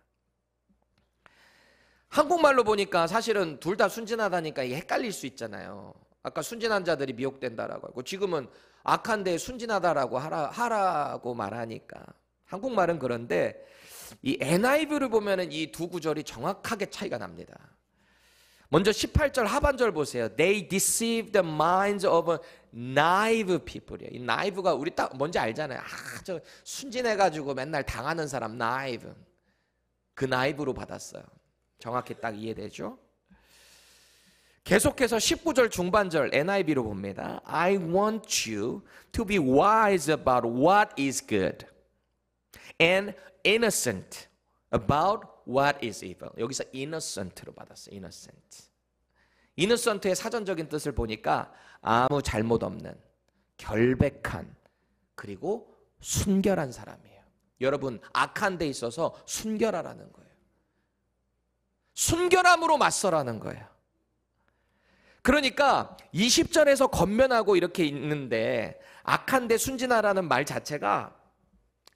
한국말로 보니까 사실은 둘 다 순진하다니까 헷갈릴 수 있잖아요. 아까 순진한 자들이 미혹된다라고 하고 지금은 악한데 순진하다라고 하라, 하라고 말하니까 한국말은 그런데 이 NIV를 보면이두 구절이 정확하게 차이가 납니다. 먼저 18절 하반절 보세요. They deceived the minds of naive people이요. 이 naive가 우리 딱 뭔지 알잖아요. 아, 저 순진해가지고 맨날 당하는 사람 naive. 그 naive로 받았어요. 정확히 딱 이해되죠? 계속해서 19절 중반절 NIV로 봅니다. I want you to be wise about what is good and innocent about what is evil. 여기서 innocent로 받았어요. innocent. innocent의 사전적인 뜻을 보니까 아무 잘못 없는 결백한 그리고 순결한 사람이에요. 여러분 악한 데 있어서 순결하라는 거예요. 순결함으로 맞서라는 거예요. 그러니까 20절에서 겉면하고 이렇게 있는데 악한데 순진하라는 말 자체가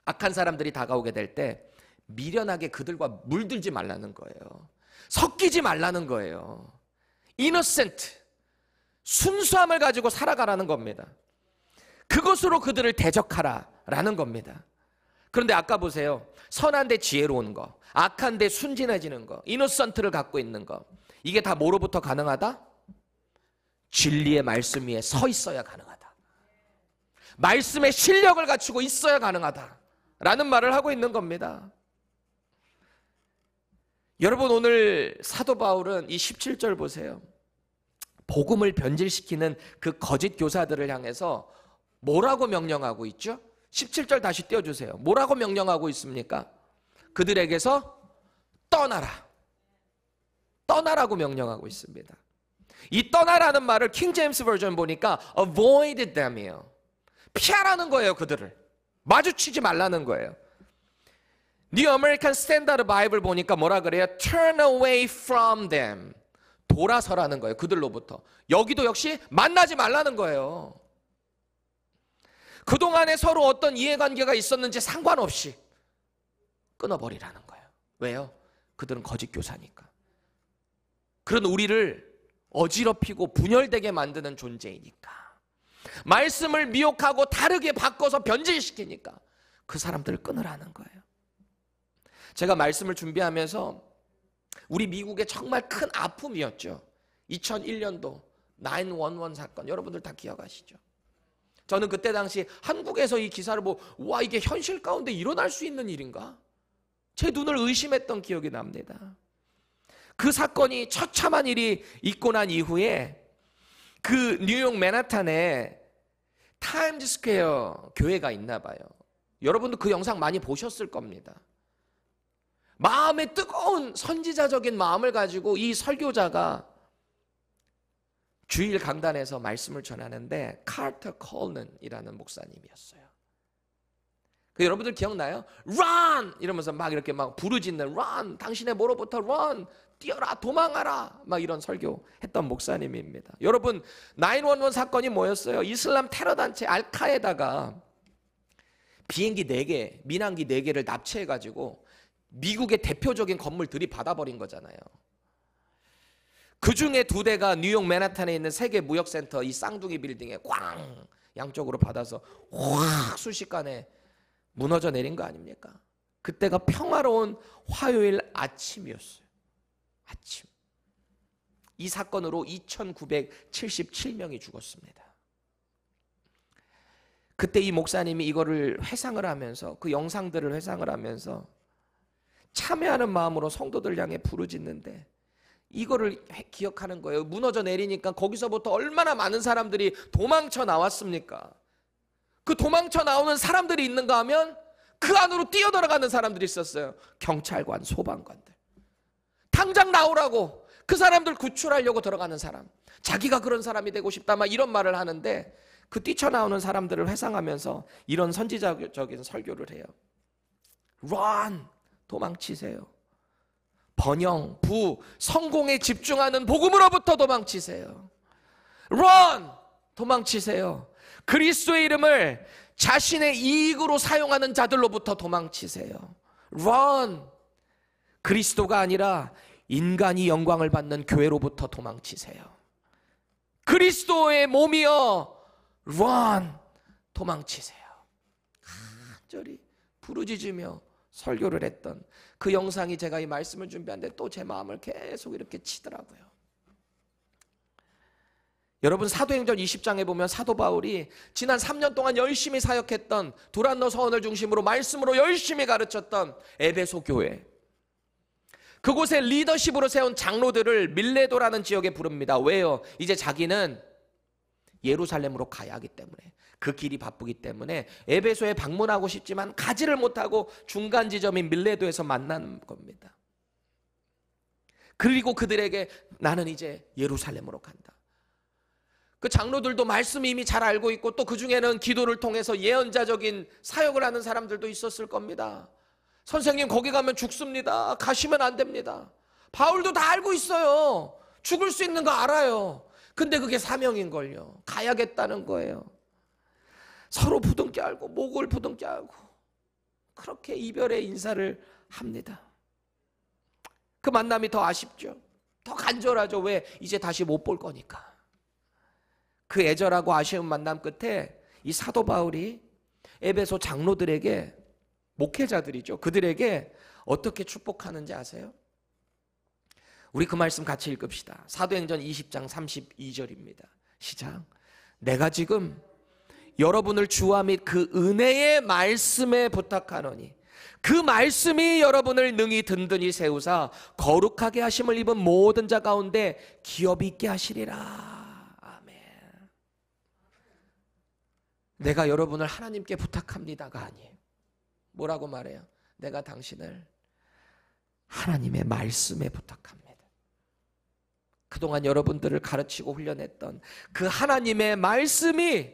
악한 사람들이 다가오게 될때 미련하게 그들과 물들지 말라는 거예요. 섞이지 말라는 거예요. 이너센트 순수함을 가지고 살아가라는 겁니다. 그것으로 그들을 대적하라라는 겁니다. 그런데 아까 보세요. 선한데 지혜로운 거, 악한데 순진해지는 거, 이너센트를 갖고 있는 거. 이게 다 뭐로부터 가능하다? 진리의 말씀 위에 서 있어야 가능하다. 말씀의 실력을 갖추고 있어야 가능하다. 라는 말을 하고 있는 겁니다. 여러분 오늘 사도 바울은 이 17절 보세요. 복음을 변질시키는 그 거짓 교사들을 향해서 뭐라고 명령하고 있죠? 17절 다시 띄워 주세요. 뭐라고 명령하고 있습니까? 그들에게서 떠나라. 떠나라고 명령하고 있습니다. 이 떠나라는 말을 킹 제임스 버전 보니까 avoid them이에요. 피하라는 거예요, 그들을. 마주치지 말라는 거예요. New American Standard Bible 보니까 뭐라 그래요? Turn away from them. 돌아서라는 거예요. 그들로부터. 여기도 역시 만나지 말라는 거예요. 그동안에 서로 어떤 이해관계가 있었는지 상관없이 끊어버리라는 거예요. 왜요? 그들은 거짓 교사니까. 그런 우리를 어지럽히고 분열되게 만드는 존재이니까. 말씀을 미혹하고 다르게 바꿔서 변질시키니까 그 사람들을 끊으라는 거예요. 제가 말씀을 준비하면서 우리 미국의 정말 큰 아픔이었죠. 2001년도 911 사건 여러분들 다 기억하시죠? 저는 그때 당시 한국에서 이 기사를 보고 와 이게 현실 가운데 일어날 수 있는 일인가? 제 눈을 의심했던 기억이 납니다. 그 사건이 처참한 일이 있고 난 이후에 그 뉴욕 맨하탄에 타임즈 스퀘어 교회가 있나 봐요. 여러분도 그 영상 많이 보셨을 겁니다. 마음의 뜨거운 선지자적인 마음을 가지고 이 설교자가 주일 강단에서 말씀을 전하는데 카터 콜는이라는 목사님이었어요. 그 여러분들 기억나요? run 이러면서 막 이렇게 막 부르짖는 run 당신의 뭐로부터 run 뛰어라 도망하라 막 이런 설교 했던 목사님입니다. 여러분 911 사건이 뭐였어요? 이슬람 테러 단체 알카에다가 비행기 4개, 민항기 4개를 납치해 가지고 미국의 대표적인 건물들이 받아버린 거잖아요. 그 중에 두 대가 뉴욕 맨하탄에 있는 세계 무역센터 이 쌍둥이 빌딩에 꽝 양쪽으로 받아서 확 순식간에 무너져 내린 거 아닙니까? 그때가 평화로운 화요일 아침이었어요. 아침. 이 사건으로 2,977명이 죽었습니다. 그때 이 목사님이 이거를 회상을 하면서 그 영상들을 회상을 하면서 참여하는 마음으로 성도들 향해 부르짖는데 이거를 기억하는 거예요. 무너져 내리니까 거기서부터 얼마나 많은 사람들이 도망쳐 나왔습니까? 그 도망쳐 나오는 사람들이 있는가 하면 그 안으로 뛰어들어가는 사람들이 있었어요. 경찰관, 소방관들. 당장 나오라고 그 사람들 구출하려고 들어가는 사람. 자기가 그런 사람이 되고 싶다 막 이런 말을 하는데 그 뛰쳐나오는 사람들을 회상하면서 이런 선지자적인 설교를 해요. Run! 도망치세요. 번영, 부, 성공에 집중하는 복음으로부터 도망치세요. run! 도망치세요. 그리스도의 이름을 자신의 이익으로 사용하는 자들로부터 도망치세요. run! 그리스도가 아니라 인간이 영광을 받는 교회로부터 도망치세요. 그리스도의 몸이여 run! 도망치세요. 간절히 아, 부르짖으며 설교를 했던 그 영상이 제가 이 말씀을 준비하는데 또 제 마음을 계속 이렇게 치더라고요. 여러분 사도행전 20장에 보면 사도 바울이 지난 3년 동안 열심히 사역했던 두란노 서원을 중심으로 말씀으로 열심히 가르쳤던 에베소 교회 그곳에 리더십으로 세운 장로들을 밀레도라는 지역에 부릅니다. 왜요? 이제 자기는 예루살렘으로 가야 하기 때문에 그 길이 바쁘기 때문에 에베소에 방문하고 싶지만 가지를 못하고 중간 지점인 밀레도에서 만난 겁니다. 그리고 그들에게 나는 이제 예루살렘으로 간다. 그 장로들도 말씀 이미 잘 알고 있고 또 그 중에는 기도를 통해서 예언자적인 사역을 하는 사람들도 있었을 겁니다. 선생님 거기 가면 죽습니다. 가시면 안 됩니다. 바울도 다 알고 있어요. 죽을 수 있는 거 알아요. 근데 그게 사명인걸요. 가야겠다는 거예요. 서로 부둥켜 알고 목을 부둥켜 알고 그렇게 이별의 인사를 합니다. 그 만남이 더 아쉽죠. 더 간절하죠. 왜? 이제 다시 못 볼 거니까. 그 애절하고 아쉬운 만남 끝에 이 사도 바울이 에베소 장로들에게 목회자들이죠. 그들에게 어떻게 축복하는지 아세요? 우리 그 말씀 같이 읽읍시다. 사도행전 20장 32절입니다. 시작. 내가 지금 여러분을 주와 및 그 은혜의 말씀에 부탁하노니 그 말씀이 여러분을 능히 든든히 세우사 거룩하게 하심을 입은 모든 자 가운데 기업 있게 하시리라. 아멘. 내가 여러분을 하나님께 부탁합니다가 아니에요. 뭐라고 말해요? 내가 당신을 하나님의 말씀에 부탁합니다. 그동안 여러분들을 가르치고 훈련했던 그 하나님의 말씀이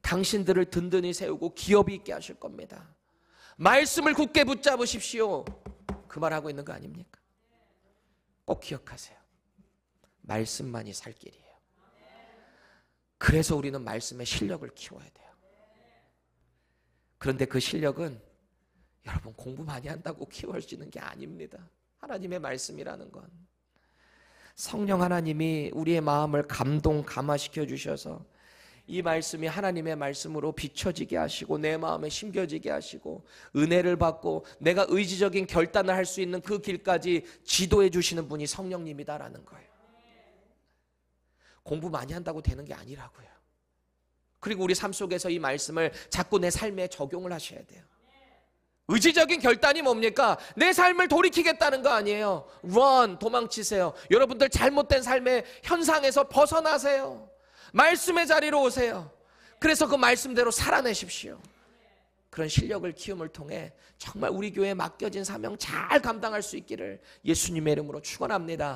당신들을 든든히 세우고 기업이 있게 하실 겁니다. 말씀을 굳게 붙잡으십시오. 그 말하고 있는 거 아닙니까? 꼭 기억하세요. 말씀만이 살 길이에요. 그래서 우리는 말씀의 실력을 키워야 돼요. 그런데 그 실력은 여러분 공부 많이 한다고 키워지는 게 아닙니다. 하나님의 말씀이라는 건. 성령 하나님이 우리의 마음을 감동 감화시켜 주셔서 이 말씀이 하나님의 말씀으로 비춰지게 하시고 내 마음에 심겨지게 하시고 은혜를 받고 내가 의지적인 결단을 할 수 있는 그 길까지 지도해 주시는 분이 성령님이다라는 거예요. 공부 많이 한다고 되는 게 아니라고요. 그리고 우리 삶 속에서 이 말씀을 자꾸 내 삶에 적용을 하셔야 돼요. 의지적인 결단이 뭡니까? 내 삶을 돌이키겠다는 거 아니에요. run, 도망치세요. 여러분들 잘못된 삶의 현상에서 벗어나세요. 말씀의 자리로 오세요. 그래서 그 말씀대로 살아내십시오. 그런 실력을 키움을 통해 정말 우리 교회에 맡겨진 사명 잘 감당할 수 있기를 예수님의 이름으로 축원합니다.